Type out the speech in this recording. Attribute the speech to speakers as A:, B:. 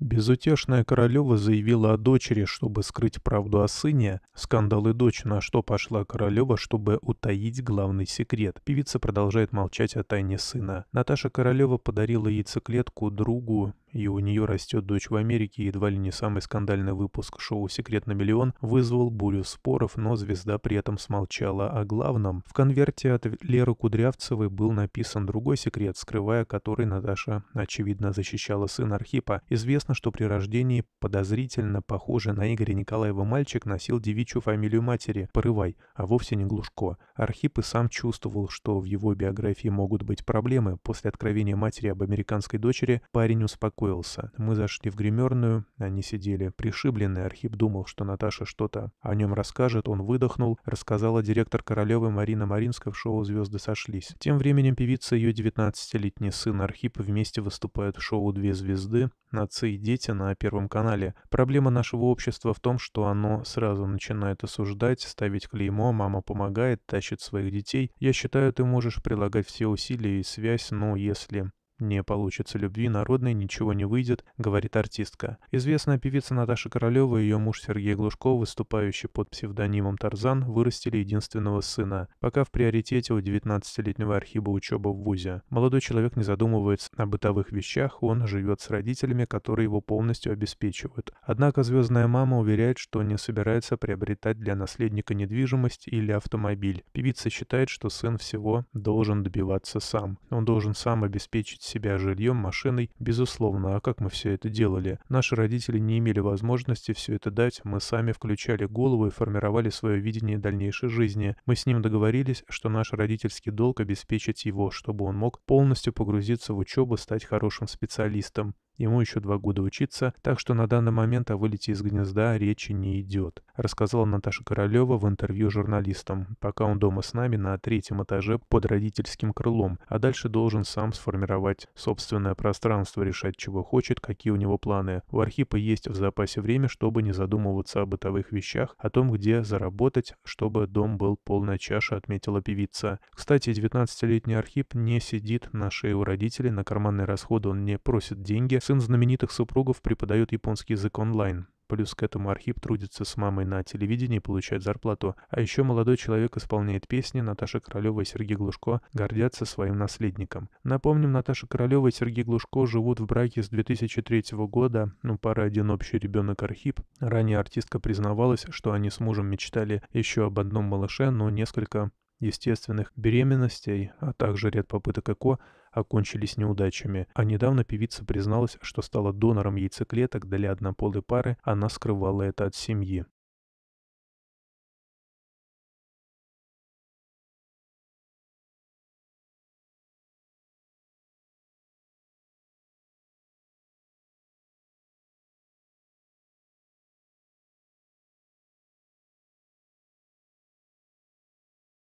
A: Безутешная королева заявила о дочери, чтобы скрыть правду о сыне. Скандалы дочь, на что пошла королева, чтобы утаить главный секрет. Певица продолжает молчать о тайне сына. Наташа Королева подарила яйцеклетку другу, и у нее растет дочь в Америке, едва ли не самый скандальный выпуск шоу «Секрет на миллион» вызвал бурю споров, но звезда при этом смолчала о главном. В конверте от Леры Кудрявцевой был написан другой секрет, скрывая который Наташа, очевидно, защищала сына Архипа. Известно, что при рождении подозрительно похожий на Игоря Николаева мальчик носил девичью фамилию матери – Порывай, а вовсе не Глушко. Архип и сам чувствовал, что в его биографии могут быть проблемы. После откровения матери об американской дочери парень успокоился успокоился. Мы зашли в гримерную, они сидели пришибленные. Архип думал, что Наташа что-то о нем расскажет. Он выдохнул, рассказала директор Королевы Марина Маринская в шоу «Звезды сошлись». Тем временем певица и ее 19-летний сын Архип вместе выступают в шоу «Две звезды» «Отцы и дети» на Первом канале. Проблема нашего общества в том, что оно сразу начинает осуждать, ставить клеймо «мама помогает», тащит своих детей. Я считаю, ты можешь прилагать все усилия и связь, но если «Не получится любви народной, ничего не выйдет», — говорит артистка. Известная певица Наташа Королева и ее муж Сергей Глушков, выступающий под псевдонимом Тарзан, вырастили единственного сына. Пока в приоритете у 19-летнего Архиба учеба в ВУЗе. Молодой человек не задумывается о бытовых вещах, он живет с родителями, которые его полностью обеспечивают. Однако звездная мама уверяет, что не собирается приобретать для наследника недвижимость или автомобиль. Певица считает, что сын всего должен добиваться сам. Он должен сам обеспечить себя жильем, машиной. Безусловно, а как мы все это делали? Наши родители не имели возможности все это дать, мы сами включали голову и формировали свое видение дальнейшей жизни. Мы с ним договорились, что наш родительский долг обеспечить его, чтобы он мог полностью погрузиться в учебу, стать хорошим специалистом. Ему еще два года учиться, так что на данный момент о вылете из гнезда речи не идет рассказала Наташа Королева в интервью журналистам, пока он дома с нами на третьем этаже под родительским крылом, а дальше должен сам сформировать собственное пространство, решать, чего хочет, какие у него планы. У Архипа есть в запасе время, чтобы не задумываться о бытовых вещах, о том, где заработать, чтобы дом был полная чаша, отметила певица. Кстати, 19-летний Архип не сидит на шее у родителей, на карманные расходы он не просит деньги. Сын знаменитых супругов преподает японский язык онлайн. Плюс к этому Архип трудится с мамой на телевидении, получает зарплату. А еще молодой человек исполняет песни, Наташа Королева и Сергей Глушко гордятся своим наследником. Напомним, Наташа Королева и Сергей Глушко живут в браке с 2003 года, ну, пара один общий ребенок Архип. Ранее артистка признавалась, что они с мужем мечтали еще об одном малыше, но несколько естественных беременностей, а также ряд попыток ЭКО окончились неудачами, а недавно певица призналась, что стала донором яйцеклеток для однополой пары, она скрывала это от семьи.